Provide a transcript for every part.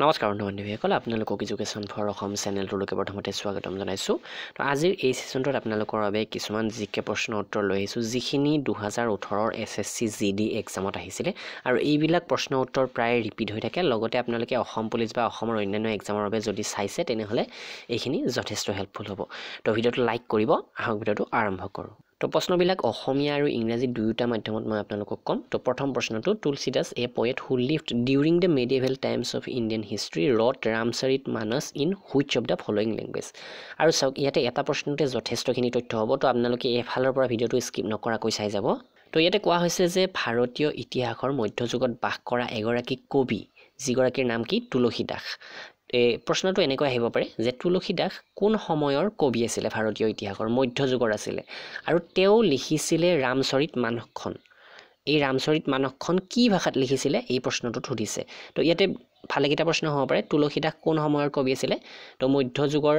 নমস্কাৰ বন্ধু বান্ধৱীসকল আপোনালোকক এজুকেশ্যন ফৰ অসম চেনেলটোলৈকে প্ৰথমতে স্বাগতম জনাইছোঁ তো আজিৰ এই ছিজনটোত আপোনালোকৰ বাবে কিছুমান জি কে প্ৰশ্ন উত্তৰ লৈ আহিছোঁ যিখিনি দুহেজাৰ ওঠৰৰ S S C G D এক্সামত আহিছিলে আৰু এইবিলাক প্ৰশ্ন উত্তৰ প্ৰায় ৰিপিট হৈ থাকে লগতে আপোনালোকে অসম পুলিচ বা অসমৰ অন্যান্য এক্সামৰ বাবে যদি চাইছে তেনেহ'লে এইখিনি যথেষ্ট হেল্পফুল হ'ব তো ভিডিঅ'টো লাইক কৰিব আহক ভিডিঅ'টো আৰম্ভ কৰোঁ তো প্ৰশ্নবিলাক অসমীয়া আৰু ইংৰাজী দুয়োটা মাধ্যমত মই আপোনালোকক ক'ম তো প্ৰথম প্ৰশ্নটো Tulsidas a poet who live during the medieval times of Indian history wrote Ramcharit Manas in which of the following language আৰু চাওক ইয়াতে এটা প্ৰশ্নতে যথেষ্টখিনি তথ্য হ'ব তো আপোনালোকে এইফালৰ পৰা ভিডিঅ'টো স্কিপ নকৰাকৈ চাই যাব তো ইয়াতে কোৱা হৈছে যে ভাৰতীয় ইতিহাসৰ মধ্যযুগত বাস কৰা এগৰাকী কবি যিগৰাকীৰ নাম কি তুলসী দাস এই প্ৰশ্নটো এনেকৈ আহিব পাৰে যে তুলসী দাস কোন সময়ৰ কবি আছিলে ভাৰতীয় ইতিহাসৰ মধ্য যুগৰ আছিলে আৰু তেওঁ লিখিছিলে ৰামচৰিত মানসখন এই ৰামচৰিত মানসখন কি ভাষাত লিখিছিলে এই প্ৰশ্নটোত সুধিছে তো ইয়াতে ভালেকেইটা প্ৰশ্ন হ'ব পাৰে তুলসী দাস কোন সময়ৰ কবি আছিলে তো মধ্যযুগৰ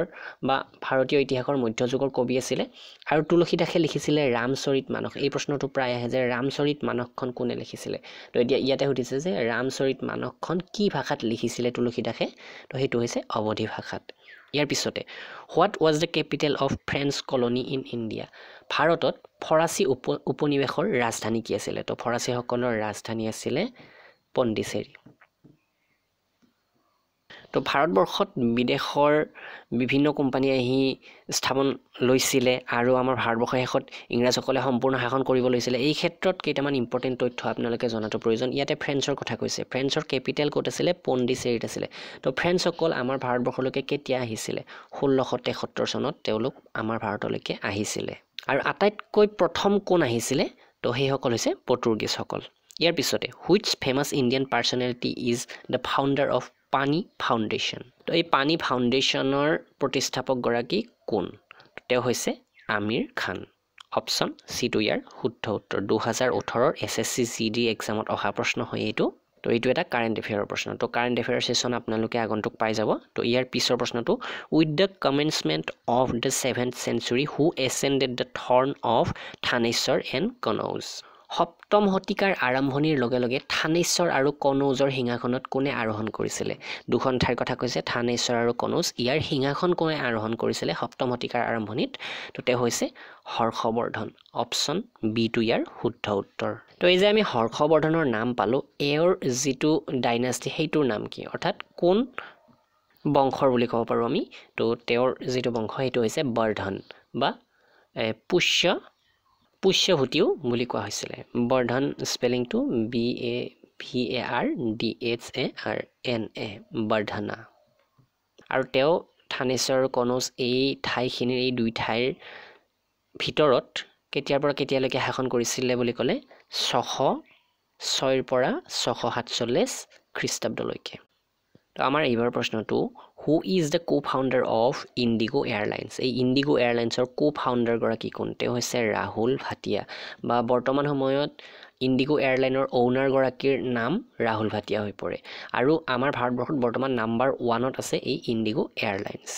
বা ভাৰতীয় ইতিহাসৰ মধ্যযুগৰ কবি আছিলে আৰু তুলসী দাসে লিখিছিলে ৰামচৰিত মানস এই প্ৰশ্নটো প্ৰায় আহে যে ৰামচৰিত মানসখন কোনে লিখিছিলে তো এতিয়া ইয়াতে সুধিছে যে ৰামচৰিত মানসখন কি ভাষাত লিখিছিলে তুলসী দাসে তো সেইটো হৈছে অৱধি ভাষাত ইয়াৰ পিছতে what was the capital of French colony in India ভাৰতত ফৰাচী উপ উপনিৱেশৰ ৰাজধানী কি আছিলে তো ফৰাচীসকলৰ ৰাজধানী আছিলে পণ্ডিচেৰী তো ভাৰতবৰ্ষত বিদেশৰ বিভিন্ন কোম্পানী আহি স্থাপন লৈছিলে আৰু আমাৰ ভাৰতবৰ্ষ শেষত ইংৰাজসকলে সম্পূৰ্ণ শাসন কৰিব লৈছিলে এই ক্ষেত্ৰত কেইটামান ইম্পৰ্টেণ্ট তথ্য আপোনালোকে জনাটো প্ৰয়োজন ইয়াতে ফ্ৰেন্সৰ কথা কৈছে ফ্ৰেন্সৰ কেপিটেল ক'ত আছিলে পণ্ডিচেৰীত আছিলে তো ফ্ৰেন্সসকল আমাৰ ভাৰতবৰ্ষলৈকে কেতিয়া আহিছিলে ষোল্লশ তেসত্তৰ চনত তেওঁলোক আমাৰ ভাৰতলৈকে আহিছিলে আৰু আটাইতকৈ প্ৰথম কোন আহিছিলে তো সেইসকল হৈছে পৰ্তুগীজসকল ইয়াৰ পিছতে which famous Indian personality is the founder of Paani Foundation তো এই পানী ফাউণ্ডেশ্যনৰ প্ৰতিষ্ঠাপকগৰাকী কোন তেওঁ হৈছে আমিৰ খান অপশ্যন চি চিটো ইয়াৰ শুদ্ধ উত্তৰ দুহেজাৰ ওঠৰৰ S S C C D এক্সামত অহা প্ৰশ্ন হয় এইটো তো এইটো এটা কাৰেণ্ট এফেয়াৰৰ প্ৰশ্ন তো কাৰেণ্ট এফেয়াৰ ছেশ্যন আপোনালোকে আগন্তুক পাই যাব তো ইয়াৰ পিছৰ প্ৰশ্নটো with the commencement of the seventh century who ascended the throne of Thaneshwar and Kannauj সপ্তম শতিকাৰ আৰম্ভণিৰ লগে লগে থানেশ্বৰ আৰু কনৌজৰ সিংহাসনত কোনে আৰোহণ কৰিছিলে দুখন ঠাইৰ কথা কৈছে থানেশ্বৰ আৰু কনৌজ ইয়াৰ সিংহাসন কোনে আৰোহণ কৰিছিলে সপ্তম শতিকাৰ আৰম্ভণিত তো তেওঁ হৈছে হৰ্ষবৰ্ধন অপশ্যন টো ইয়াৰ শুদ্ধ উত্তৰ তো এই যে আমি হৰ্ষবৰ্ধনৰ নাম পালোঁ এওঁৰ যিটো ডাইনাষ্টি সেইটোৰ নাম কি অৰ্থাৎ কোন বংশৰ বুলি ক'ব পাৰোঁ আমি তো তেওঁৰ যিটো বংশ সেইটো হৈছে বৰ্ধন বা পুষ্য পুষ্যভূতিও বুলি কোৱা হৈছিলে বৰ্ধন স্পেলিংটো B A V A R D H A R N A Vardhana আৰু তেওঁ থানেশ্বৰ কনৌজ এই ঠাইখিনিৰ এই দুই ঠাইৰ ভিতৰত কেতিয়াৰ পৰা কেতিয়ালৈকে শাসন কৰিছিলে বুলি ক'লে ছশ ছয়ৰ পৰা ছশ সাতচল্লিছ খ্ৰীষ্টাব্দলৈকে তো আমাৰ এইবাৰ প্ৰশ্নটো who is the cofounder of IndiGo Airlines এই ইণ্ডিগো এয়াৰলাইন্সৰ কো ফাউণ্ডাৰগৰাকী কোন তেওঁ হৈছে ৰাহুল ভাটিয়া বা বৰ্তমান সময়ত ইণ্ডিগো এয়াৰলাইনৰ অউনাৰগৰাকীৰ নাম ৰাহুল ভাটিয়া হৈ পৰে আৰু আমাৰ ভাৰতবৰ্ষত বৰ্তমান নাম্বাৰ ওৱানত আছে এই ইণ্ডিগো এয়াৰলাইন্স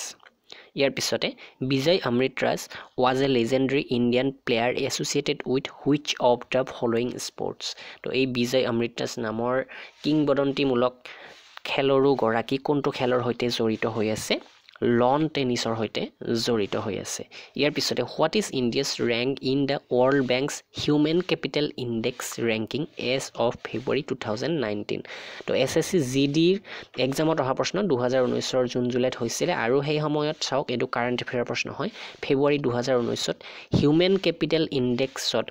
ইয়াৰ পিছতে Vijay Amritraj was a legendary Indian player associated with which of the following sports তো এই বিজয় অমৃতৰাজ নামৰ কিংবদন্তীমূলক খেলৰো গৰাকী কোনটো খেলৰ সৈতে জড়িত হৈ আছে লন টেনিছৰ সৈতে জড়িত হৈ আছে ইয়াৰ পিছতে what is India's rank in the World Bank's human capital index ranking as of February two thousand nineteen তো এছ এছ চি জি ডিৰ এক্সামত অহা প্ৰশ্ন দুহেজাৰ ঊনৈছৰ জুন জুলাইত হৈছিলে আৰু সেই সময়ত চাওক এইটো কাৰেণ্ট এফেয়াৰ প্ৰশ্ন হয় ফেব্ৰুৱাৰী দুহেজাৰ ঊনৈছত হিউমেন কেপিটেল ইণ্ডেক্সত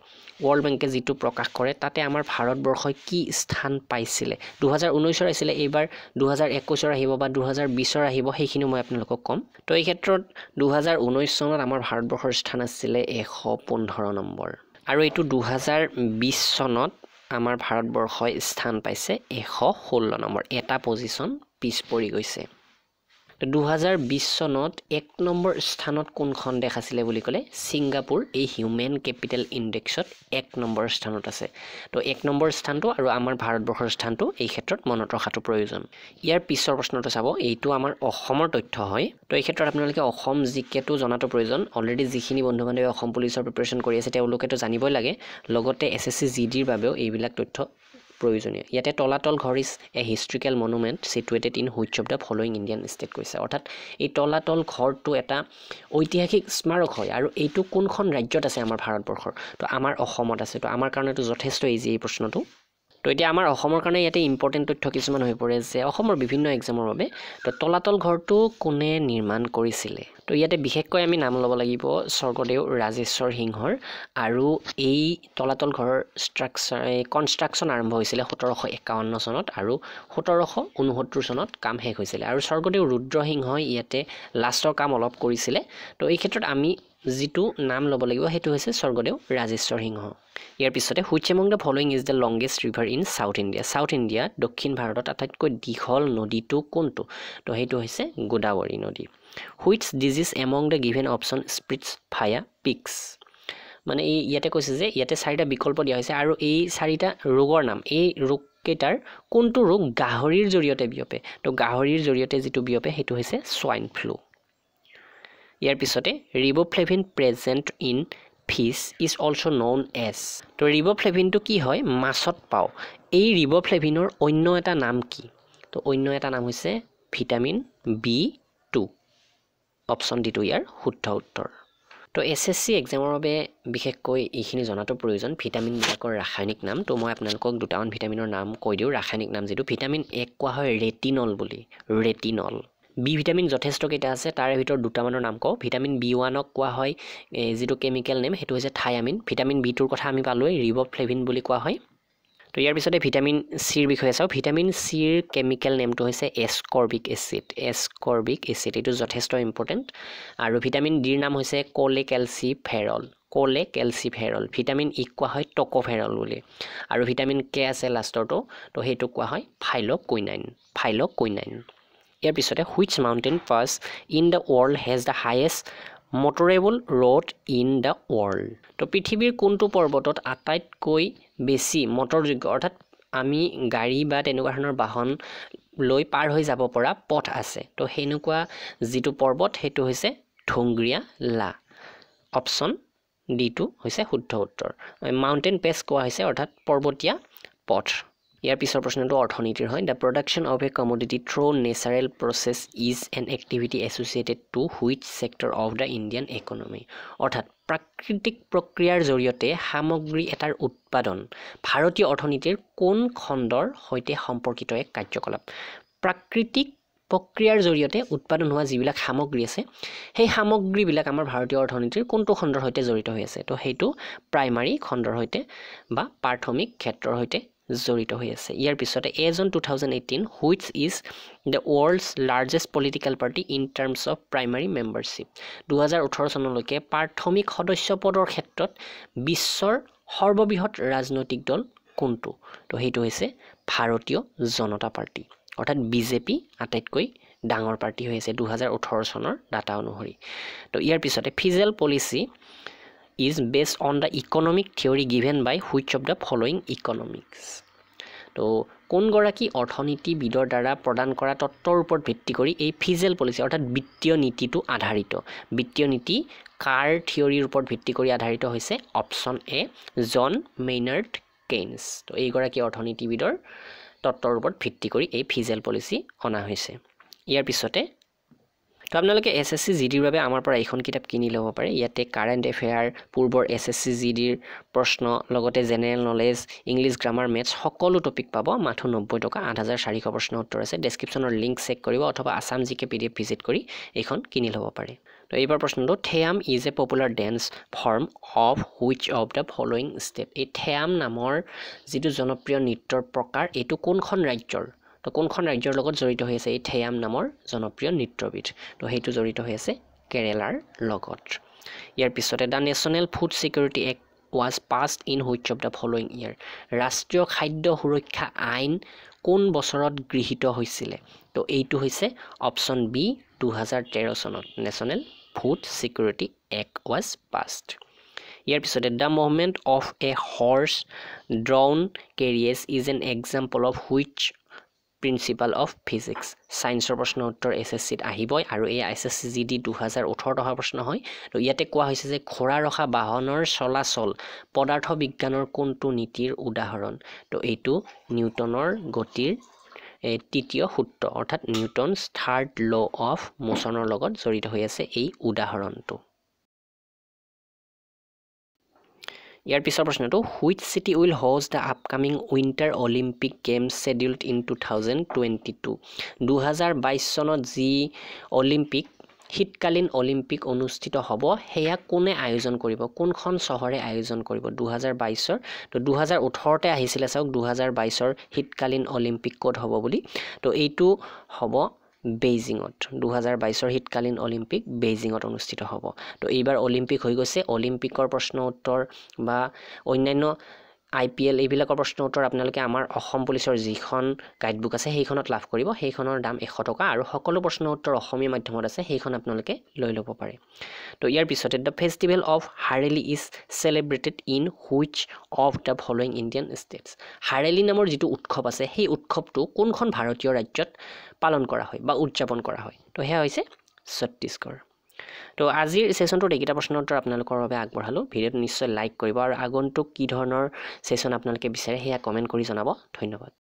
ৱৰ্ল্ড বেংকে যিটো প্ৰকাশ কৰে তাতে আমাৰ ভাৰতবৰ্ষই কি স্থান পাইছিলে দুহেজাৰ ঊনৈছৰ আছিলে এইবাৰ দুহেজাৰ একৈছৰ আহিব বা দুহেজাৰ বিছৰ আহিব সেইখিনিও মই আপোনালোকক সংখ্যক কম তো এই ক্ষেত্ৰত দুহেজাৰ ঊনৈছ চনত আমাৰ ভাৰতবৰ্ষৰ স্থান আছিলে এশ পোন্ধৰ নম্বৰ আৰু এইটো দুহেজাৰ বিছ চনত আমাৰ ভাৰতবৰ্ষই স্থান পাইছে এশ ষোল্ল নম্বৰ এটা পজিশ্যন পিছ পৰি গৈছে দুহেজাৰ বিছ চনত এক নম্বৰ স্থানত কোনখন দেশ আছিলে বুলি ক'লে ছিংগাপুৰ এই হিউমেন কেপিটেল ইণ্ডেক্সত এক নম্বৰ স্থানত আছে তো এক নম্বৰ স্থানটো আৰু আমাৰ ভাৰতবৰ্ষৰ স্থানটো এই ক্ষেত্ৰত মনত ৰখাটো প্ৰয়োজন ইয়াৰ পিছৰ প্ৰশ্নটো চাব এইটো আমাৰ অসমৰ তথ্য হয় তো এই ক্ষেত্ৰত আপোনালোকে অসম জি কেটো জনাটো প্ৰয়োজন অলৰেডি যিখিনি বন্ধু বান্ধৱে অসম পুলিচৰ প্ৰিপেৰেশ্যন কৰি আছে তেওঁলোকেতো জানিবই লাগে লগতে এছ এছ চি জি ডিৰ বাবেও এইবিলাক তথ্য প্ৰয়োজনীয় ইয়াতে Talatal Ghar is a historical monument situated in which of the following Indian state কৈছে অৰ্থাৎ এই তলাতল ঘৰটো এটা ঐতিহাসিক স্মাৰক হয় আৰু এইটো কোনখন ৰাজ্যত আছে আমাৰ ভাৰতবৰ্ষৰ তো আমাৰ অসমত আছে তো আমাৰ কাৰণেতো যথেষ্ট ইজি এই প্ৰশ্নটো তো এতিয়া আমাৰ অসমৰ কাৰণে ইয়াতে ইম্পৰ্টেণ্ট তথ্য কিছুমান হৈ পৰে যে অসমৰ বিভিন্ন এক্সামৰ বাবে তো তলাতল ঘৰটো কোনে নিৰ্মাণ কৰিছিলে তো ইয়াতে বিশেষকৈ আমি নাম ল'ব লাগিব স্বৰ্গদেউ ৰাজেশ্বৰ সিংহৰ আৰু এই তলাতল ঘৰৰ ষ্ট্ৰাকচাৰ এই কনষ্ট্ৰাকশ্যন আৰম্ভ হৈছিলে সোতৰশ একাৱন্ন চনত আৰু সোতৰশ ঊনসত্তৰ চনত কাম শেষ হৈছিলে আৰু স্বৰ্গদেউ ৰুদ্ৰসিংহই ইয়াতে লাষ্টৰ কাম অলপ কৰিছিলে তো এই ক্ষেত্ৰত আমি যিটো নাম ল'ব লাগিব সেইটো হৈছে স্বৰ্গদেউ ৰাজেশ্বৰ সিংহ ইয়াৰ পিছতে which among the following is the longest river in South India South India দক্ষিণ ভাৰতত আটাইতকৈ দীঘল নদীটো কোনটো তো সেইটো হৈছে গোদাৱৰী নদী which disease among the given options spreads via pigs মানে এই ইয়াতে কৈছে যে ইয়াতে চাৰিটা বিকল্প দিয়া হৈছে আৰু এই চাৰিটা ৰোগৰ নাম এই ৰোগকেইটাৰ কোনটো ৰোগ গাহৰিৰ জৰিয়তে বিয়পে তো গাহৰিৰ জৰিয়তে যিটো বিয়পে সেইটো হৈছে চুৱাইন ফ্লু ইয়াৰ পিছতে riboflavin present in fish is also' known as তো ৰিবোফ্লেভিনটো কি হয় মাছত পাওঁ এই ৰিবোফ্লেভিনৰ অন্য এটা নাম কি তো অন্য এটা নাম হৈছে ভিটামিন বি টু অপশ্যন ডিটো ইয়াৰ শুদ্ধ উত্তৰ তো এছ এছ চি এক্সামৰ বাবে বিশেষকৈ এইখিনি জনাটো প্ৰয়োজন ভিটামিনবিলাকৰ ৰাসায়নিক নাম তো মই আপোনালোকক দুটামান ভিটামিনৰ নাম কৈ দিওঁ ৰাসায়নিক নাম যিটো ভিটামিন এক কোৱা হয় ৰেটিনল বুলি ৰেটিনল বি ভিটামিন যথেষ্টকেইটা আছে তাৰে ভিতৰত দুটামানৰ নাম কওঁ ভিটামিন বি ওৱানক কোৱা হয় যিটো কেমিকেল নেম সেইটো হৈছে থাইয়ামিন ভিটামিন বি টুৰ কথা আমি পালোৱেই ৰিবফ্লেভিন বুলি কোৱা হয় তো ইয়াৰ পিছতে ভিটামিন চিৰ বিষয়ে চাওঁ ভিটামিন চিৰ কেমিকেল নেমটো হৈছে এছকৰ্বিক এচিড এছকৰ্বিক এচিড এইটো যথেষ্ট ইম্পৰ্টেণ্ট আৰু ভিটামিন ডিৰ নাম হৈছে কলে কেলচি ফেৰল কলে কেলচি ফেৰল ভিটামিন ই কোৱা হয় টকোফেৰল বুলি আৰু ভিটামিন কে আছে লাষ্টৰটো তো সেইটো কোৱা হয় ফাইল কুইনাইন ফাইল কুইনাইন ইয়াৰ পিছতে which mountain pass in the world has the highest motorable road in the world তো পৃথিৱীৰ কোনটো পৰ্বতত আটাইতকৈ বেছি মটৰযোগ্য অৰ্থাৎ আমি গাড়ী বা তেনেকুৱা ধৰণৰ বাহন লৈ পাৰ হৈ যাব পৰা পথ আছে তো সেনেকুৱা যিটো পৰ্বত সেইটো হৈছে ঢুংগ্ৰীয়া লা অপশ্যন ডিটো হৈছে শুদ্ধ উত্তৰ মাউণ্টেইন পেছ কোৱা হৈছে অৰ্থাৎ পৰ্বতীয়া পথ ইয়াৰ পিছৰ প্ৰশ্নটো অৰ্থনীতিৰ হয় the production of a commodity through natural process is an activity associated to which sector of the Indian economy অৰ্থাৎ প্ৰাকৃতিক প্ৰক্ৰিয়াৰ জৰিয়তে সামগ্ৰী এটাৰ উৎপাদন ভাৰতীয় অৰ্থনীতিৰ কোন খণ্ডৰ সৈতে সম্পৰ্কিত এক কাৰ্যকলাপ প্ৰাকৃতিক প্ৰক্ৰিয়াৰ জৰিয়তে উৎপাদন হোৱা যিবিলাক সামগ্ৰী আছে সেই সামগ্ৰীবিলাক আমাৰ ভাৰতীয় অৰ্থনীতিৰ কোনটো খণ্ডৰ সৈতে জড়িত হৈ আছে তো সেইটো প্ৰাইমাৰী খণ্ডৰ সৈতে বা প্ৰাথমিক ক্ষেত্ৰৰ সৈতে জড়িত হৈ আছে ইয়াৰ পিছতে as on two thousand eighteen which is the world's largest political party in terms of primary membership দুহেজাৰ ওঠৰ চনলৈকে প্ৰাথমিক সদস্য পদৰ ক্ষেত্ৰত বিশ্বৰ সৰ্ববৃহৎ ৰাজনৈতিক দল কোনটো তো সেইটো হৈছে ভাৰতীয় জনতা পাৰ্টি অৰ্থাৎ বিজেপি আটাইতকৈ ডাঙৰ পাৰ্টি হৈ আছে দুহেজাৰ ওঠৰ চনৰ ডাটা অনুসৰি তো ইয়াৰ পিছতে fiscal policy is based on the economic theory given by which of the following economics তো কোনগৰাকী অৰ্থনীতিবিদৰ দ্বাৰা প্ৰদান কৰা তত্ত্বৰ ওপৰত ভিত্তি কৰি এই ফিজেল পলিচি অৰ্থাৎ বিত্তীয় নীতিটো আধাৰিত বিত্তীয় নীতি কাৰ থিয়ৰীৰ ওপৰত ভিত্তি কৰি আধাৰিত হৈছে অপশ্যন এ জন মেইনাৰ্ড কেইনছ তো এইগৰাকী অৰ্থনীতিবিদৰ তত্ত্বৰ ওপৰত ভিত্তি কৰি এই ফিজেল পলিচি অনা হৈছে ইয়াৰ পিছতে তো আপোনালোকে এছ এছ চি জি ডিৰ বাবে আমাৰ পৰা এইখন কিতাপ কিনি ল'ব পাৰে ইয়াতে কাৰেণ্ট এফেয়াৰ পূৰ্বৰ এছ এছ চি জি ডিৰ প্ৰশ্ন লগতে general knowledge English grammar maths সকলো টপিক পাব মাথো নব্বৈ টকা আঠ হাজাৰ চাৰিশ প্ৰশ্ন উত্তৰ আছে ডেছক্ৰিপশ্যনৰ লিংক চেক কৰিব অথবা Assam G K P D F visit কৰি এইখন কিনি ল'ব পাৰে তো এইবাৰ প্ৰশ্নটো Theyyam is a popular dance form of which of the following state এই থেয়াম নামৰ যিটো জনপ্ৰিয় নৃত্যৰ প্ৰকাৰ এইটো কোনখন ৰাজ্যৰ তো কোনখন ৰাজ্যৰ লগত জড়িত হৈ আছে এই থেয়াম নামৰ জনপ্ৰিয় নৃত্যবিধ তো সেইটো জড়িত হৈ আছে কেৰেলাৰ লগত ইয়াৰ পিছতে the National Food Security Act was passed in which of the following year ৰাষ্ট্ৰীয় খাদ্য সুৰক্ষা আইন কোন বছৰত গৃহীত হৈছিলে তো এইটো হৈছে অপশ্যন বি দুহেজাৰ তেৰ চনত National Food Security Act was passed ইয়াৰ পিছতে the movement of a horse drawn carriage is an example of which principle of physics ছায়েন্সৰ প্ৰশ্ন উত্তৰ এছ এছ চিত আহিবই আৰু এই S S C G D দুহেজাৰ ওঠৰ টকা প্ৰশ্ন হয় আৰু ইয়াতে কোৱা হৈছে যে ঘোঁৰা ৰখা বাহনৰ চলাচল পদাৰ্থ বিজ্ঞানৰ কোনটো নীতিৰ উদাহৰণ তো এইটো নিউটনৰ গতিৰ এই তৃতীয় সূত্ৰ অৰ্থাৎ নিউটনছ থাৰ্ড ল' অফ মোচনৰ লগত জড়িত হৈ আছে এই উদাহৰণটো ইয়াৰ পিছৰ প্ৰশ্নটো which city will host the upcoming Winter Olympic Games scheduled in two thousand twenty two দুহেজাৰ বাইছ চনত যি অলিম্পিক শীতকালীন অলিম্পিক অনুষ্ঠিত হ'ব সেয়া কোনে আয়োজন কৰিব কোনখন চহৰে আয়োজন কৰিব দুহেজাৰ বাইছৰ তো দুহেজাৰ ওঠৰতে আহিছিলে চাওক দুহেজাৰ বাইছৰ শীতকালীন অলিম্পিক ক'ত হ'ব বুলি তো এইটো হ'ব বেইজিঙত দুহেজাৰ বাইছৰ শীতকালীন অলিম্পিক বেইজিঙত অনুষ্ঠিত হ'ব তো এইবাৰ অলিম্পিক হৈ গৈছে অলিম্পিকৰ প্ৰশ্ন উত্তৰ বা অন্যান্য আই পি এল এইবিলাকৰ প্ৰশ্ন উত্তৰ আপোনালোকে আমাৰ অসম পুলিচৰ যিখন গাইডবুক আছে সেইখনত লাভ কৰিব সেইখনৰ দাম এশ টকা আৰু সকলো প্ৰশ্ন উত্তৰ অসমীয়া মাধ্যমত আছে সেইখন আপোনালোকে লৈ ল'ব পাৰে তো ইয়াৰ পিছতে the festival of Hareli is celebrated in which of the following Indian states Hareli নামৰ যিটো উৎসৱ আছে সেই উৎসৱটো কোনখন ভাৰতীয় ৰাজ্যত পালন কৰা হয় বা উদযাপন কৰা হয় তো সেয়া হৈছে ছত্তীশগড় তো আজিৰ ছেশ্যনটোত এইকেইটা প্ৰশ্নৰ উত্তৰ আপোনালোকৰ বাবে আগবঢ়ালোঁ ভিডিঅ'টো নিশ্চয় লাইক কৰিব আৰু আগন্তুক কি ধৰণৰ ছেশ্যন আপোনালোকে বিচাৰে সেয়া কমেণ্ট কৰি জনাব ধন্যবাদ